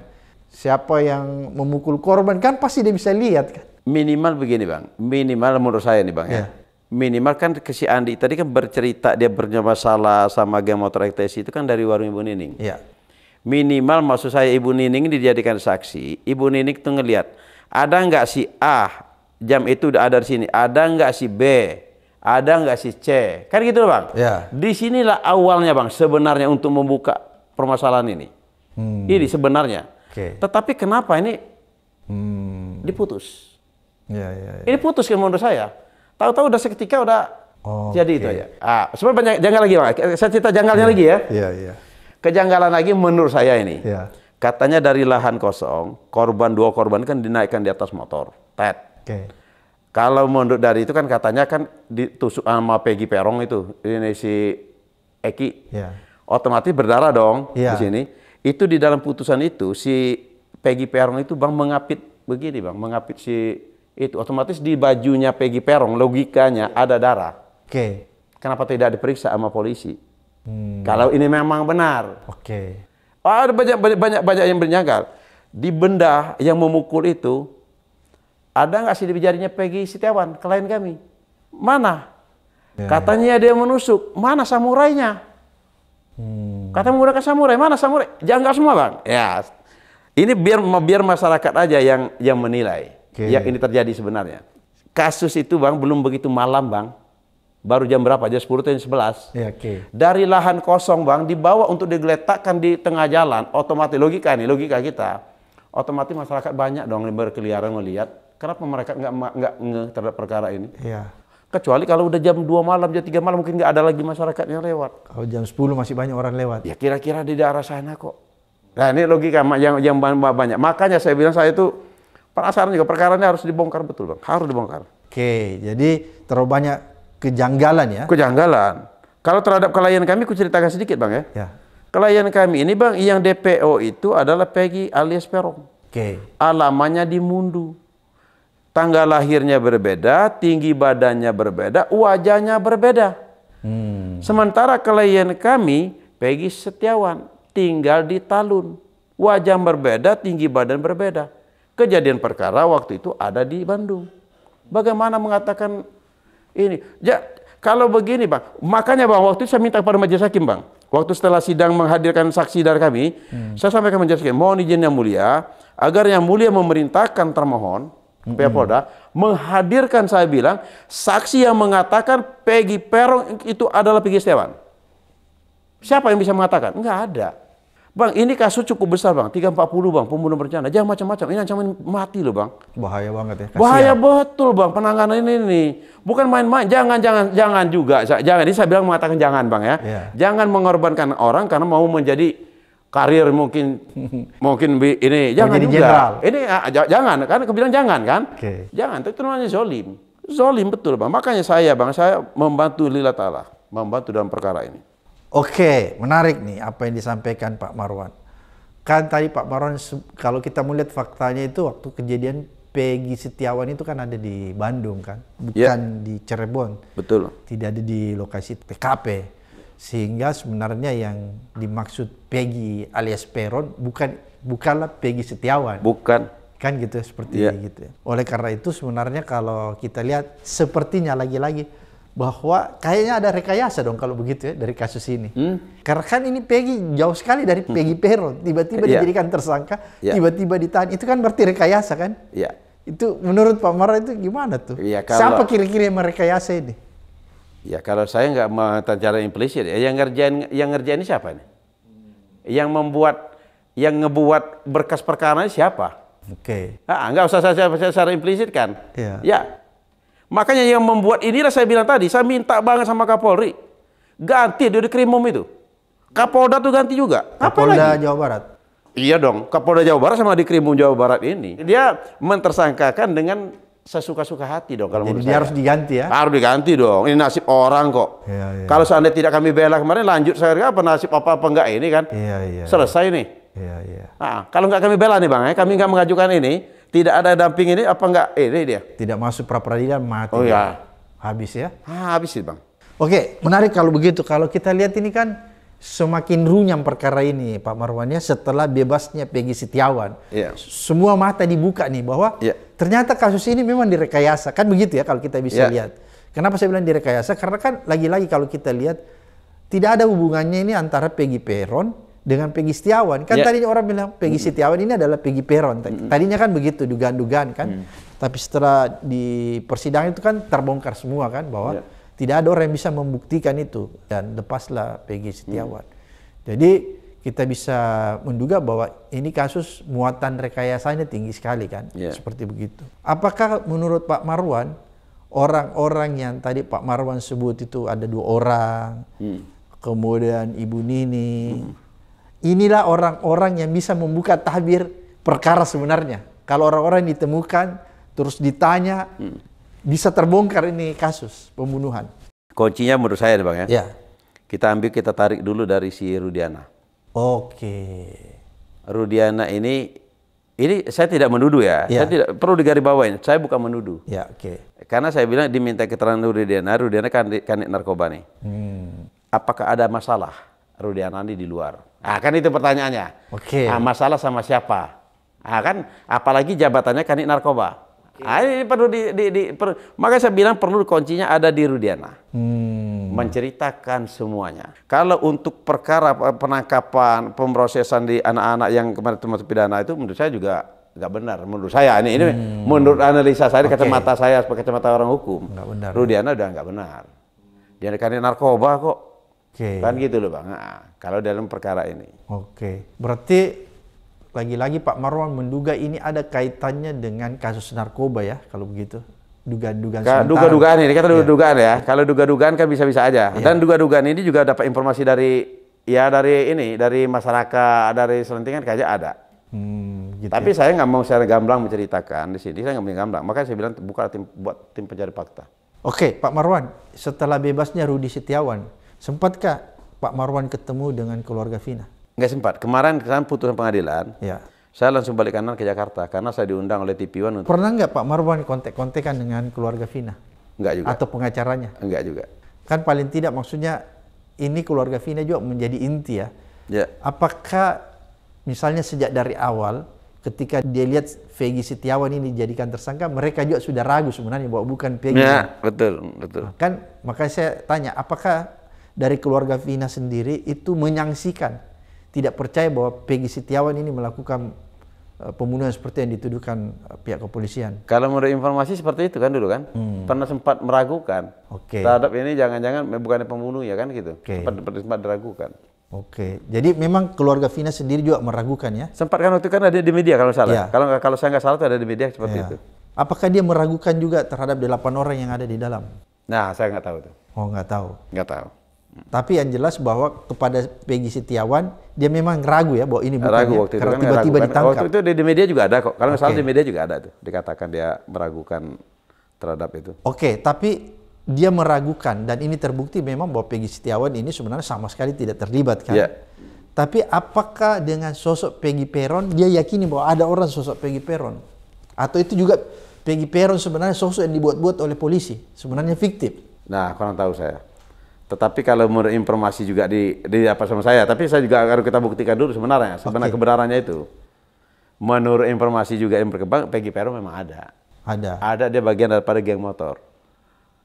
Siapa yang memukul korban kan pasti dia bisa lihat kan. Minimal begini bang, minimal menurut saya nih bang yeah. ya. Iya. Minimal kan ke si Andi tadi kan bercerita dia bernyawa salah sama geng motor ekstasi itu kan dari warung Ibu Nining. Iya. Minimal maksud saya Ibu Nining dijadikan saksi, Ibu Nining tuh ngelihat ada nggak si A jam itu udah ada di sini, ada nggak si B, ada nggak sih C? Kan gitu loh, bang. Ya. Disinilah awalnya bang sebenarnya untuk membuka permasalahan ini. Hmm. Ini sebenarnya. Okay. Tetapi kenapa ini hmm. diputus? Ya, ya, ya. Ini putus kan menurut saya. Tahu-tahu udah seketika udah oh, jadi okay. itu aja. Ah, sebenarnya banyak janggal lagi bang. Saya cerita janggalnya ya, lagi ya. Iya iya. Kejanggalan lagi menurut saya ini. Ya. Katanya dari lahan kosong, korban dua korban kan dinaikkan di atas motor. Tet. Okay. Kalau mundur dari itu kan katanya kan ditusuk eh, sama Peggy Perong itu, ini si Eki. Yeah. Otomatis berdarah dong yeah. di ya. sini. Itu di dalam putusan itu si Peggy Perong itu Bang mengapit begini Bang, mengapit si itu otomatis di bajunya Peggy Perong logikanya ada darah. Oke. Okay. Kenapa tidak diperiksa sama polisi? Hmm. Kalau ini memang benar. Oke. Okay. Oh, ada banyak banyak banyak, yang bernyanggal Di benda yang memukul itu ada nggak sidik jarinya Peggy Setiawan, klien kami? Mana? Ya, ya. Katanya ya. dia menusuk. Mana samurainya? Hmm. Kata menggunakan samurai. Mana samurai? Jangan Janggal semua bang. Ya, ini biar biar masyarakat aja yang yang menilai okay. yang ini terjadi sebenarnya. Kasus itu bang belum begitu malam bang, baru jam berapa? Jam 10 atau jam 11. Ya, okay. Dari lahan kosong bang dibawa untuk digeletakkan di tengah jalan. Otomatis logika nih logika kita. Otomatis masyarakat banyak dong yang berkeliaran melihat Kenapa mereka nggak nggak nge terhadap perkara ini? Iya. Kecuali kalau udah jam 2 malam, jam 3 malam mungkin nggak ada lagi masyarakat yang lewat. Kalau jam 10 masih banyak orang lewat. Ya kira-kira di daerah sana kok. Nah ini logika yang, yang banyak. Makanya saya bilang saya itu penasaran juga perkara ini harus dibongkar betul bang. Harus dibongkar. Oke, jadi terlalu banyak kejanggalan ya? Kejanggalan. Kalau terhadap klien kami, aku ceritakan sedikit bang ya. ya. Klien kami ini bang, yang DPO itu adalah Peggy alias Perong. Oke. Alamanya di Mundu tanggal lahirnya berbeda, tinggi badannya berbeda, wajahnya berbeda. Hmm. Sementara klien kami, Peggy Setiawan, tinggal di Talun. Wajah berbeda, tinggi badan berbeda. Kejadian perkara waktu itu ada di Bandung. Bagaimana mengatakan ini? Ja, kalau begini bang, makanya bang waktu itu saya minta kepada majelis hakim bang. Waktu setelah sidang menghadirkan saksi dari kami, hmm. saya sampaikan majelis hakim, mohon izin yang mulia, agar yang mulia memerintahkan termohon Polda menghadirkan saya bilang saksi yang mengatakan Peggy Perong itu adalah Peggy Setiawan. Siapa yang bisa mengatakan? Enggak ada. Bang, ini kasus cukup besar, Bang. 340, Bang, pembunuhan berencana. Jangan macam-macam. Ini ancaman mati loh, Bang. Bahaya banget ya. Kasian. Bahaya betul, Bang, penanganan ini nih. Bukan main-main. Jangan jangan jangan juga. Jangan. Ini saya bilang mengatakan jangan, Bang ya. Yeah. Jangan mengorbankan orang karena mau menjadi karir mungkin mungkin ini oh, jangan juga. General. Ini ah, jangan kan kebilang jangan kan? Okay. Jangan itu namanya zolim. Zolim betul bang. Makanya saya bang saya membantu lila ta'ala. Membantu dalam perkara ini. Oke, okay. menarik nih apa yang disampaikan Pak Marwan. Kan tadi Pak Marwan kalau kita melihat faktanya itu waktu kejadian Peggy Setiawan itu kan ada di Bandung kan, ya. bukan yeah. di Cirebon. Betul. Tidak ada di lokasi TKP sehingga sebenarnya yang dimaksud Peggy alias Peron bukan bukanlah Peggy Setiawan. Bukan. Kan gitu seperti yeah. gitu. Oleh karena itu sebenarnya kalau kita lihat sepertinya lagi-lagi bahwa kayaknya ada rekayasa dong kalau begitu ya dari kasus ini. Hmm. Karena kan ini Peggy jauh sekali dari hmm. Peggy Peron, tiba-tiba yeah. dijadikan tersangka, yeah. tiba-tiba ditahan. Itu kan berarti rekayasa kan? Yeah. Itu menurut Pak Mara itu gimana tuh? Yeah, kalau... Siapa kira-kira yang merekayasa ini? Ya kalau saya nggak mata cara implisit, ya, yang ngerjain yang ngerjain ini siapa nih? Yang membuat yang ngebuat berkas perkara ini siapa? Oke. Okay. Nah, nggak usah saya, secara implisit kan? Yeah. Ya. Makanya yang membuat inilah saya bilang tadi, saya minta banget sama Kapolri ganti dari krimum itu. Kapolda tuh ganti juga. Kapolda lagi? Jawa Barat. Iya dong, Kapolda Jawa Barat sama di Krimum Jawa Barat ini, dia mentersangkakan dengan sesuka-suka hati dong kalau Jadi harus diganti ya. Harus diganti dong. Ini nasib orang kok. Ya, ya. Kalau seandainya tidak kami bela kemarin lanjut saya apa nasib apa apa enggak ini kan. Ya, ya. Selesai nih. Ya, ya. Nah, kalau nggak kami bela nih Bang, ya, kami nggak mengajukan ini, tidak ada damping ini apa enggak ini dia. Tidak masuk pra peradilan mati. Oh ya. Habis ya. Ah, habis sih Bang. Oke, menarik kalau begitu. Kalau kita lihat ini kan semakin runyam perkara ini Pak Marwannya setelah bebasnya Peggy Setiawan. Yeah. Semua mata dibuka nih bahwa yeah. ternyata kasus ini memang direkayasa. Kan begitu ya kalau kita bisa yeah. lihat. Kenapa saya bilang direkayasa? Karena kan lagi-lagi kalau kita lihat tidak ada hubungannya ini antara Peggy Peron dengan Peggy Setiawan. Kan yeah. tadinya orang bilang Peggy mm. Setiawan ini adalah Peggy Peron. Tadinya kan begitu dugaan-dugaan kan. Mm. Tapi setelah di persidangan itu kan terbongkar semua kan bahwa yeah tidak ada orang yang bisa membuktikan itu dan lepaslah Peggy Setiawan. Hmm. Jadi kita bisa menduga bahwa ini kasus muatan rekayasanya tinggi sekali kan, yeah. seperti begitu. Apakah menurut Pak Marwan orang-orang yang tadi Pak Marwan sebut itu ada dua orang, hmm. kemudian Ibu Nini, hmm. inilah orang-orang yang bisa membuka tabir perkara sebenarnya. Kalau orang-orang ditemukan terus ditanya, hmm bisa terbongkar ini kasus pembunuhan. Kuncinya menurut saya, Bang ya. ya. Kita ambil kita tarik dulu dari si Rudiana. Oke. Rudiana ini ini saya tidak menuduh ya. ya. Saya tidak perlu digaribawain. Saya bukan menuduh. Ya, oke. Karena saya bilang diminta keterangan Rudiana, Rudiana kan kan narkoba nih. Hmm. Apakah ada masalah Rudiana ini di luar? Ah, kan itu pertanyaannya. Oke. Okay. Ah, masalah sama siapa? Ah, kan apalagi jabatannya kanit narkoba. Nah, ini perlu di, di, di per, maka saya bilang perlu kuncinya ada di Rudiana. Hmm. Menceritakan semuanya. Kalau untuk perkara eh, penangkapan, pemrosesan di anak-anak yang kemarin termasuk pidana itu menurut saya juga nggak benar menurut saya ini ini hmm. menurut analisa saya okay. kacamata saya sebagai kacamata orang hukum. Nggak benar. Rudiana udah nggak benar. Dia karena narkoba kok. Okay. Kan gitu loh Bang. Nah, kalau dalam perkara ini. Oke. Okay. Berarti lagi-lagi Pak Marwan menduga ini ada kaitannya dengan kasus narkoba ya, kalau begitu. Dugaan-dugaan sementara. Duga-dugaan ini, kata iya. duga-dugaan ya. Kalau duga-dugaan kan bisa-bisa aja. Ya. Dan duga-dugaan ini juga dapat informasi dari, ya dari ini, dari masyarakat, dari selentingan kayaknya ada. Hmm, gitu Tapi ya. saya nggak mau secara gamblang menceritakan di sini, saya nggak mau gamblang. Makanya saya bilang buka tim, buat tim pencari fakta. Oke, Pak Marwan, setelah bebasnya Rudi Setiawan, sempatkah Pak Marwan ketemu dengan keluarga Vina? Nggak sempat. Kemarin kan putusan pengadilan. Ya. Saya langsung balik kanan ke Jakarta karena saya diundang oleh TV One. Untuk... Pernah nggak Pak Marwan kontek-kontekan dengan keluarga Vina? Nggak juga. Atau pengacaranya? Nggak juga. Kan paling tidak maksudnya ini keluarga Vina juga menjadi inti ya. Ya. Apakah misalnya sejak dari awal ketika dia lihat Vegi Setiawan ini dijadikan tersangka, mereka juga sudah ragu sebenarnya bahwa bukan Vegi. Ya, betul, betul. Kan makanya saya tanya, apakah dari keluarga Vina sendiri itu menyangsikan tidak percaya bahwa Peggy Setiawan ini melakukan eh, pembunuhan seperti yang dituduhkan eh, pihak kepolisian. Kalau menurut informasi seperti itu kan dulu kan, hmm. pernah sempat meragukan okay. terhadap ini jangan-jangan bukan pembunuh ya kan gitu, okay. sempat, sempat diragukan. Oke, jadi memang keluarga Vina sendiri juga meragukan ya? Sempat kan waktu kan ada di media kalau salah. Ya. Kalau kalau saya nggak salah tuh ada di media seperti yeah. itu. Apakah dia meragukan juga terhadap delapan orang yang ada di dalam? Nah, saya nggak tahu tuh. Oh, nggak tahu. Nggak tahu. Tapi yang jelas bahwa kepada Peggy Setiawan dia memang ragu ya bahwa ini bukan ragu waktu itu karena kan tiba-tiba kan. ditangkap. Waktu itu di media juga ada kok. Kalau okay. salah di media juga ada tuh dikatakan dia meragukan terhadap itu. Oke, okay, tapi dia meragukan dan ini terbukti memang bahwa Peggy Setiawan ini sebenarnya sama sekali tidak terlibat kan. Yeah. Tapi apakah dengan sosok Peggy Peron dia yakini bahwa ada orang sosok Peggy Peron? Atau itu juga Peggy Peron sebenarnya sosok yang dibuat-buat oleh polisi, sebenarnya fiktif? Nah, kurang tahu saya. Tetapi kalau menurut informasi juga di, di apa sama saya, tapi saya juga harus kita buktikan dulu sebenarnya, sebenarnya okay. kebenarannya itu. Menurut informasi juga yang berkembang, Peggy peron memang ada. Ada. Ada dia bagian daripada geng motor.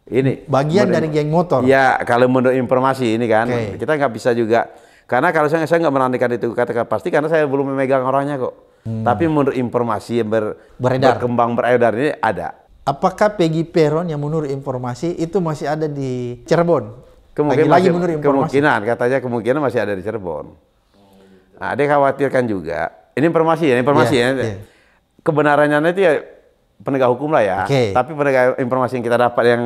Ini bagian dari geng motor. Ya, kalau menurut informasi ini kan, okay. kita nggak bisa juga karena kalau saya saya nggak menantikan itu katakan pasti karena saya belum memegang orangnya kok. Hmm. Tapi menurut informasi yang ber, beredar. berkembang beredar ini ada. Apakah Peggy Peron yang menurut informasi itu masih ada di Cirebon? Kemungkinan lagi, masih, kemungkinan katanya kemungkinan masih ada di Cirebon. Nah, ada khawatirkan juga. Ini informasi ya, informasi yeah, ya. Yeah. Kebenarannya itu ya penegak hukum lah ya. Okay. Tapi penegak informasi yang kita dapat yang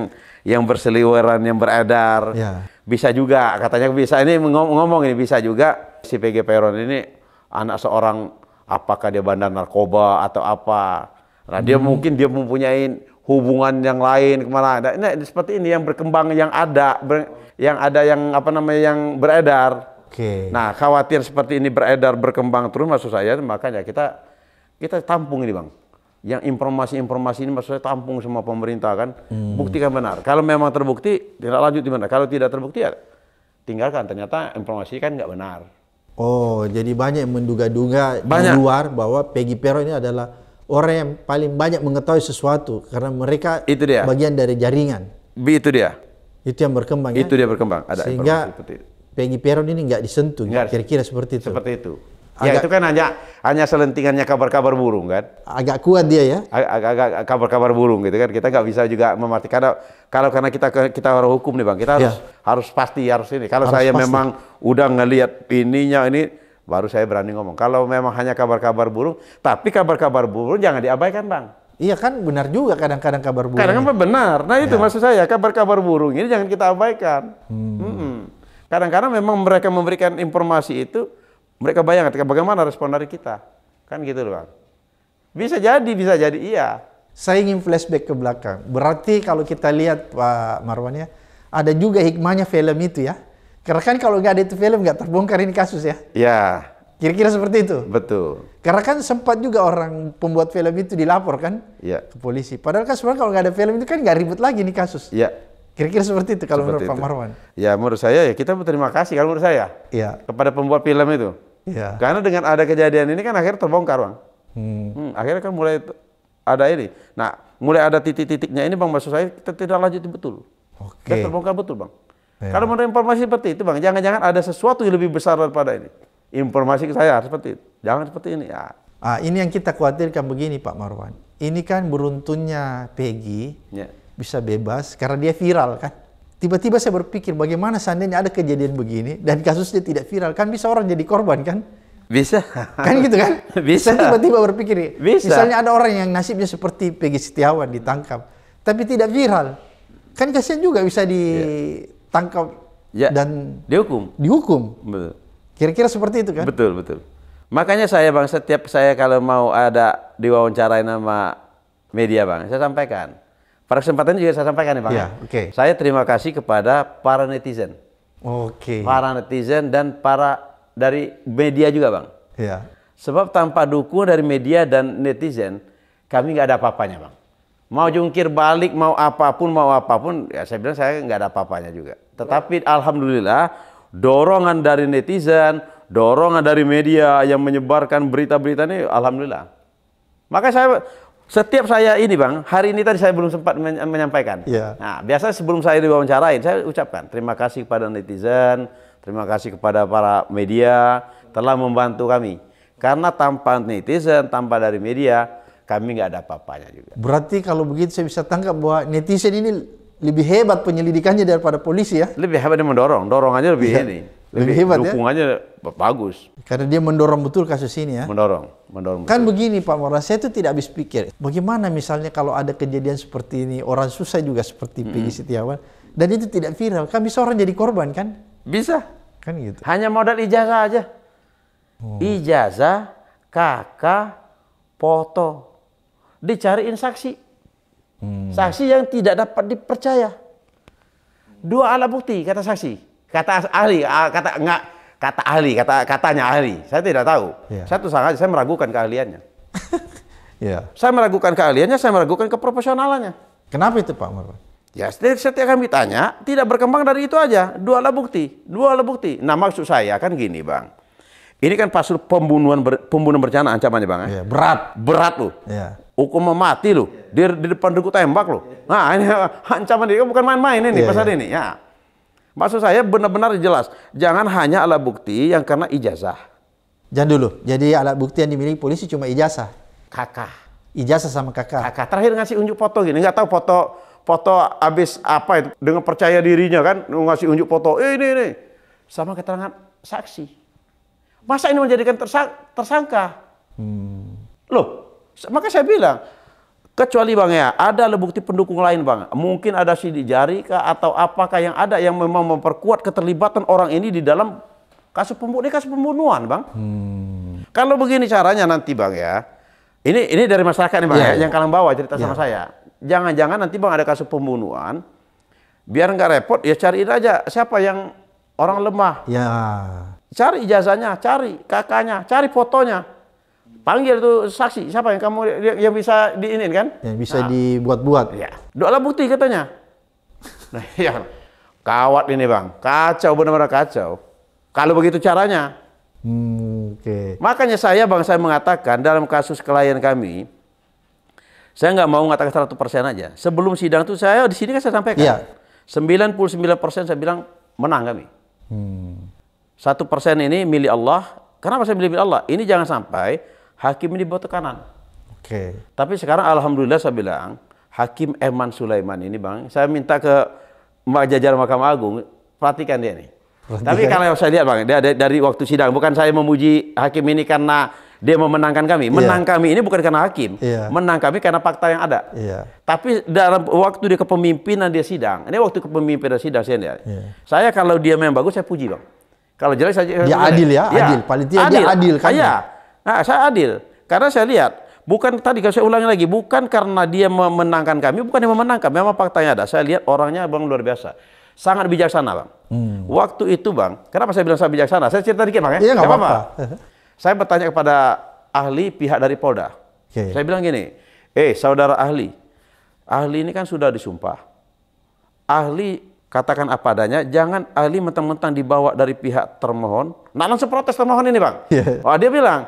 yang berseliweran, yang beredar, yeah. bisa juga katanya bisa ini ngomong, ngomong ini bisa juga si PG Peron ini anak seorang apakah dia bandar narkoba atau apa. Nah, hmm. dia mungkin dia mempunyai hubungan yang lain kemana ada. Nah, ini seperti ini yang berkembang yang ada ber, yang ada yang apa namanya yang beredar. Okay. Nah, khawatir seperti ini beredar berkembang terus maksud saya makanya kita kita tampung ini, Bang. Yang informasi-informasi ini maksudnya tampung semua pemerintah kan, hmm. buktikan benar. Kalau memang terbukti tidak lanjut di mana. Kalau tidak terbukti ya tinggalkan. Ternyata informasi kan nggak benar. Oh, jadi banyak yang menduga-duga di luar bahwa Peggy Perro ini adalah orang yang paling banyak mengetahui sesuatu karena mereka itu dia. bagian dari jaringan. Itu dia. Itu yang berkembang. Itu ya? dia berkembang. Ada Sehingga Peggy Peron ini nggak disentuh. Kira-kira seperti itu. Seperti itu. Ya, agak, ya itu kan hanya hanya selentingannya kabar-kabar burung kan. Agak kuat dia ya. Agak-agak kabar-kabar burung gitu kan. Kita nggak bisa juga memastikan karena kalau karena kita kita orang hukum nih bang. Kita iya. harus ya. harus pasti harus ini. Kalau harus saya pasti. memang udah ngelihat ininya ini Baru saya berani ngomong. Kalau memang hanya kabar-kabar buruk, tapi kabar-kabar buruk jangan diabaikan, Bang. Iya kan benar juga kadang-kadang kabar burung. Kadang-kadang benar. Nah itu ya. maksud saya kabar-kabar burung ini jangan kita abaikan. Hmm. Kadang-kadang memang mereka memberikan informasi itu mereka bayangkan bagaimana respon dari kita kan gitu loh bang. Bisa jadi bisa jadi iya. Saya ingin flashback ke belakang. Berarti kalau kita lihat Pak Marwan ya ada juga hikmahnya film itu ya. Karena kan kalau nggak ada itu film nggak terbongkar ini kasus ya. Ya. Kira-kira seperti itu. Betul. Karena kan sempat juga orang pembuat film itu dilapor kan ya. ke polisi. Padahal kan sebenarnya kalau nggak ada film itu kan nggak ribut lagi nih kasus. Ya. Kira-kira seperti itu kalau seperti menurut Pak Marwan. Ya menurut saya ya kita berterima kasih kalau menurut saya. Iya. Kepada pembuat film itu. Iya. Karena dengan ada kejadian ini kan akhirnya terbongkar bang. Hmm. Hmm, akhirnya kan mulai ada ini. Nah mulai ada titik-titiknya ini bang maksud saya kita tidak lanjut betul. Oke. Okay. terbongkar betul bang. Ya. Kalau menurut informasi seperti itu, Bang, jangan-jangan ada sesuatu yang lebih besar daripada ini. Informasi saya seperti itu. Jangan seperti ini. Ya. Ah, ini yang kita khawatirkan begini, Pak Marwan. Ini kan beruntunnya Peggy ya. bisa bebas karena dia viral kan. Tiba-tiba saya berpikir bagaimana seandainya ada kejadian begini dan kasusnya tidak viral kan bisa orang jadi korban kan? Bisa. Kan gitu kan? Bisa. Saya tiba-tiba berpikir, bisa. misalnya ada orang yang nasibnya seperti Peggy Setiawan ditangkap tapi tidak viral. Kan kasihan juga bisa di ya tangkap ya. dan dihukum. Dihukum. Betul. Kira-kira seperti itu kan? Betul, betul. Makanya saya Bang, setiap saya kalau mau ada diwawancarai nama media Bang, saya sampaikan. Pada kesempatan juga saya sampaikan ya Bang. Ya, ya. oke. Okay. Saya terima kasih kepada para netizen. Oke. Okay. Para netizen dan para dari media juga Bang. Ya. Sebab tanpa dukungan dari media dan netizen, kami nggak ada apa-apanya Bang. Mau jungkir balik, mau apapun, mau apapun, ya saya bilang saya nggak ada apa-apanya juga. Tetapi alhamdulillah dorongan dari netizen, dorongan dari media yang menyebarkan berita-berita ini alhamdulillah. Maka saya setiap saya ini bang, hari ini tadi saya belum sempat menyampaikan. Ya. Nah, biasanya sebelum saya diwawancarain, saya ucapkan terima kasih kepada netizen, terima kasih kepada para media telah membantu kami. Karena tanpa netizen, tanpa dari media, kami nggak ada apa-apanya juga. Berarti kalau begitu saya bisa tangkap bahwa netizen ini lebih hebat penyelidikannya daripada polisi ya. Lebih hebat dia mendorong, dorongannya lebih ya. ini. Lebih, lebih hebat ya. dukungannya ya. bagus. Karena dia mendorong betul kasus ini ya. Mendorong, mendorong. Kan betul. begini Pak Moran, saya itu tidak habis pikir. Bagaimana misalnya kalau ada kejadian seperti ini, orang susah juga seperti mm -hmm. Pegi Setiawan dan itu tidak viral, kan bisa orang jadi korban kan? Bisa. Kan gitu. Hanya modal ijazah aja. Oh. Ijazah, kakak, foto. Dicariin saksi Hmm. Saksi yang tidak dapat dipercaya. Dua alat bukti kata saksi, kata ahli, kata enggak kata ahli, kata katanya ahli. Saya tidak tahu. Yeah. Satu sangat saya meragukan keahliannya. yeah. Saya meragukan keahliannya, saya meragukan keprofesionalannya. Kenapa itu Pak Marwan? Ya, setiap, setiap kami tanya, tidak berkembang dari itu aja. Dua alat bukti, dua alat bukti. Nah, maksud saya kan gini, Bang. Ini kan pasal pembunuhan ber, pembunuhan berencana ancamannya, Bang. Yeah, iya, berat. Berat loh. Yeah hukum mati loh. Di, di depan duku tembak loh. Nah, ini ancaman dia bukan main-main ini yeah, pasal yeah. ini ya. Maksud saya benar-benar jelas. Jangan hanya alat bukti yang karena ijazah. Jangan dulu. Jadi alat bukti yang dimiliki polisi cuma ijazah. Kakak. Ijazah sama kakak. Kakak terakhir ngasih unjuk foto gini, nggak tahu foto foto abis apa itu dengan percaya dirinya kan ngasih unjuk foto eh, ini ini sama keterangan saksi. Masa ini menjadikan tersangka? Hmm. Loh, maka saya bilang, kecuali Bang ya, ada bukti pendukung lain Bang. Mungkin ada sidik jari kah atau apakah yang ada yang memang memperkuat keterlibatan orang ini di dalam kasus pembunuhan, kasus pembunuhan Bang. Hmm. Kalau begini caranya nanti Bang ya, ini ini dari masyarakat nih Bang yeah. ya, iya, iya. yang kalian bawa cerita yeah. sama iya. saya. Jangan-jangan nanti Bang ada kasus pembunuhan, biar nggak repot ya cariin aja siapa yang orang lemah. Ya. Yeah. Cari ijazahnya, cari kakaknya, cari fotonya Panggil tuh saksi, siapa yang kamu yang bisa diinin kan? Yang bisa nah, dibuat-buat. Ya. Doalah bukti katanya. nah, ya. Kawat ini bang, kacau benar-benar kacau. Kalau begitu caranya. Hmm, Oke. Okay. Makanya saya bang saya mengatakan dalam kasus klien kami, saya nggak mau mengatakan satu persen aja. Sebelum sidang tuh saya di sini kan saya sampaikan. ya. 99 persen saya bilang menang kami. Hmm. Satu hmm. persen ini milik Allah. Kenapa saya milih Allah? Ini jangan sampai hakim ini buat tekanan. Oke. Okay. Tapi sekarang alhamdulillah saya bilang Hakim Eman Sulaiman ini bang, saya minta ke Jajar Mahkamah Agung perhatikan dia nih. Perhatikan. Tapi kalau saya lihat bang, dia dari waktu sidang bukan saya memuji hakim ini karena dia memenangkan kami. Iya. Menang yeah. kami ini bukan karena hakim, yeah. menang kami karena fakta yang ada. Yeah. Tapi dalam waktu dia kepemimpinan dia sidang, ini waktu kepemimpinan sidang saya lihat. Yeah. Saya kalau dia memang bagus saya puji bang. Kalau jelas saya dia adil ya, ya, adil. Paling tidak adil. dia adil kan. ya. Nah, saya adil karena saya lihat bukan tadi kalau saya ulangi lagi bukan karena dia memenangkan kami, bukan dia memenangkan. Memang faktanya ada. Saya lihat orangnya bang luar biasa, sangat bijaksana bang. Hmm. Waktu itu bang, kenapa saya bilang saya bijaksana? Saya cerita dikit bang ya. Iya nggak apa-apa. saya bertanya kepada ahli pihak dari Polda. Okay. Saya bilang gini, eh saudara ahli, ahli ini kan sudah disumpah. Ahli katakan apa adanya, jangan ahli mentang-mentang dibawa dari pihak termohon. Nah langsung protes termohon ini bang. Yeah. Iya. Oh, dia bilang,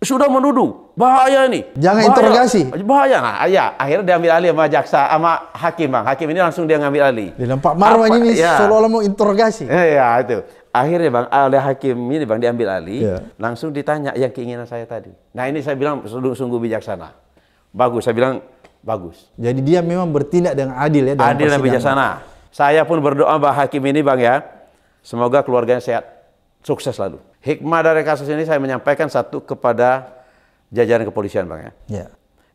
sudah menuduh bahaya ini. jangan bahaya. interogasi bahaya nah ya akhirnya diambil alih sama jaksa sama hakim bang hakim ini langsung dia ngambil alih dalam marwah marwah ini ya. seolah-olah mau interogasi eh, Iya ya itu akhirnya bang oleh hakim ini bang diambil alih ya. langsung ditanya yang keinginan saya tadi nah ini saya bilang sungguh bijaksana bagus saya bilang bagus jadi dia memang bertindak dengan adil ya adil dan bijaksana saya pun berdoa bang hakim ini bang ya semoga keluarganya sehat sukses selalu Hikmah dari kasus ini saya menyampaikan satu kepada jajaran kepolisian, Bang ya. ya.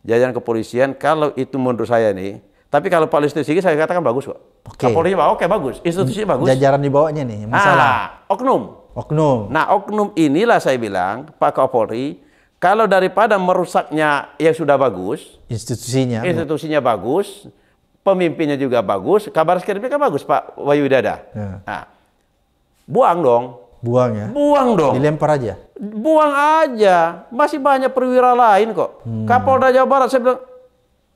Jajaran kepolisian kalau itu menurut saya nih, tapi kalau Pak Listio Sigi saya katakan bagus kok. Okay. Kapolri bawa oke bagus, institusinya bagus. Jajaran di bawahnya nih nah, masalah. Ah, oknum. Oknum. Nah, oknum inilah saya bilang Pak Kapolri kalau daripada merusaknya yang sudah bagus, institusinya institusinya ya. bagus, pemimpinnya juga bagus, kabar skrimnya kan bagus Pak Wayu Dada. Ya. Nah, buang dong Buang ya? Buang dong. Dilempar aja? Buang aja. Masih banyak perwira lain kok. Hmm. Kapolda Jawa Barat saya bilang,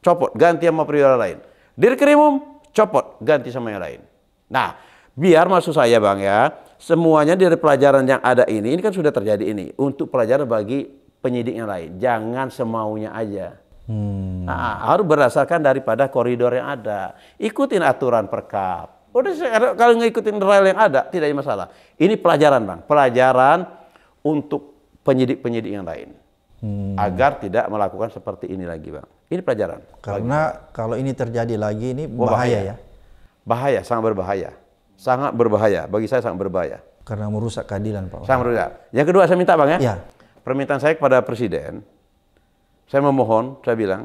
copot, ganti sama perwira lain. Dirkrimum, copot, ganti sama yang lain. Nah, biar maksud saya Bang ya, semuanya dari pelajaran yang ada ini, ini kan sudah terjadi ini. Untuk pelajaran bagi penyidik yang lain. Jangan semaunya aja. Hmm. Nah, harus berdasarkan daripada koridor yang ada. Ikutin aturan perkap Udah kalau ngikutin rel yang ada tidak ada masalah. Ini pelajaran bang, pelajaran untuk penyidik-penyidik yang lain hmm. agar tidak melakukan seperti ini lagi bang. Ini pelajaran. Karena kalau ini terjadi lagi ini oh, bahaya, oh, bahaya ya. Bahaya, sangat berbahaya, sangat berbahaya. Bagi saya sangat berbahaya. Karena merusak keadilan pak. Sangat merusak. Yang kedua saya minta bang ya. ya. Permintaan saya kepada presiden, saya memohon, saya bilang,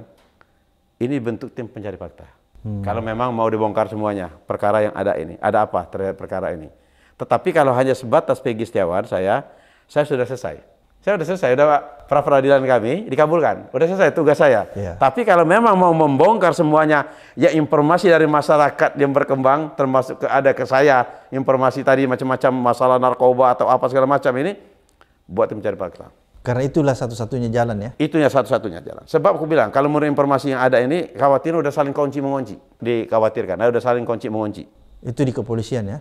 ini bentuk tim pencari fakta. Hmm. Kalau memang mau dibongkar semuanya perkara yang ada ini, ada apa terhadap perkara ini. Tetapi kalau hanya sebatas Peggy Setiawan saya, saya sudah selesai. Saya sudah selesai, sudah pra peradilan kami dikabulkan, sudah selesai tugas saya. Yeah. Tapi kalau memang mau membongkar semuanya, ya informasi dari masyarakat yang berkembang, termasuk ke, ada ke saya informasi tadi macam-macam masalah narkoba atau apa segala macam ini, buat mencari pencari fakta. Karena itulah satu-satunya jalan ya. Itunya satu-satunya jalan. Sebab aku bilang kalau menurut informasi yang ada ini khawatir udah saling kunci mengunci. Dikhawatirkan, nah, udah saling kunci mengunci. Itu di kepolisian ya?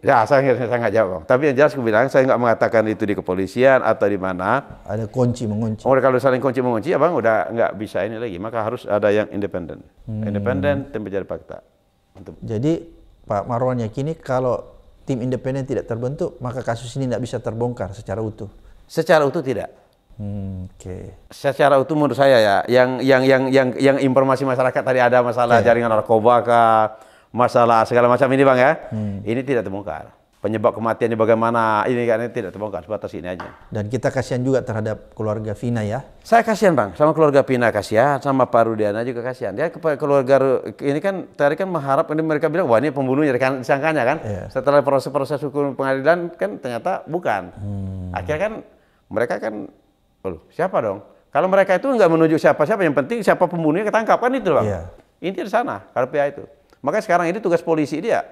Ya, saya saya nggak jawab bang. Tapi yang jelas aku bilang saya nggak mengatakan itu di kepolisian atau di mana. Ada kunci mengunci. Oh, kalau saling kunci mengunci, abang udah nggak bisa ini lagi. Maka harus ada yang independen. Hmm. Independen tim pencari fakta. Untuk... Jadi Pak Marwan yakini kalau tim independen tidak terbentuk, maka kasus ini tidak bisa terbongkar secara utuh. Secara utuh tidak Hmm, oke. Okay. Secara utuh menurut saya ya, yang yang yang yang yang informasi masyarakat tadi ada masalah okay. Iya. jaringan narkoba kah, masalah segala macam ini bang ya, hmm. ini tidak temukan. Penyebab kematiannya bagaimana ini kan ini tidak temukan sebatas ini aja. Dan kita kasihan juga terhadap keluarga Vina ya. Saya kasihan bang, sama keluarga Vina kasihan, sama Pak Rudiana juga kasihan. Dia keluarga ini kan tadi kan mengharap ini mereka bilang wah ini pembunuhnya kan sangkanya kan. Yeah. Setelah proses-proses hukum pengadilan kan ternyata bukan. Hmm. Akhirnya kan mereka kan Loh, siapa dong? Kalau mereka itu nggak menunjuk siapa-siapa, yang penting siapa pembunuhnya ketangkap kan itu bang. Iya. Intinya di sana KPA itu. Makanya sekarang ini tugas polisi dia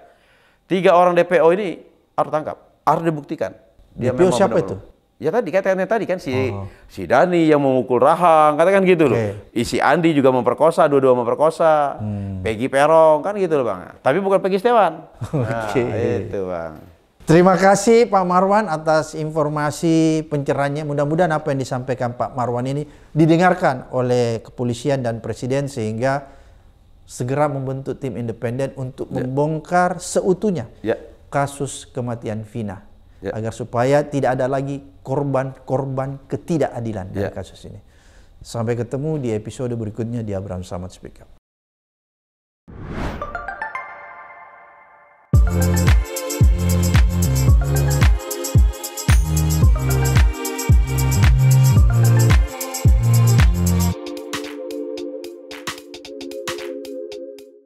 tiga orang DPO ini harus tangkap, harus dibuktikan. Dia DPO siapa benar -benar. itu? Ya tadi katanya tadi kan si oh. si Dani yang memukul Rahang, katakan gitu okay. loh. Isi Andi juga memperkosa, dua-dua memperkosa. Hmm. Peggy Perong kan gitu loh bang. Tapi bukan Peggy Setiawan. Oke. okay. Nah, itu bang. Terima kasih Pak Marwan atas informasi pencerahannya. Mudah-mudahan apa yang disampaikan Pak Marwan ini didengarkan oleh kepolisian dan presiden sehingga segera membentuk tim independen untuk yeah. membongkar seutuhnya yeah. kasus kematian Vina yeah. agar supaya tidak ada lagi korban-korban ketidakadilan yeah. dari ya. kasus ini. Sampai ketemu di episode berikutnya di Abraham Samad Speak Up.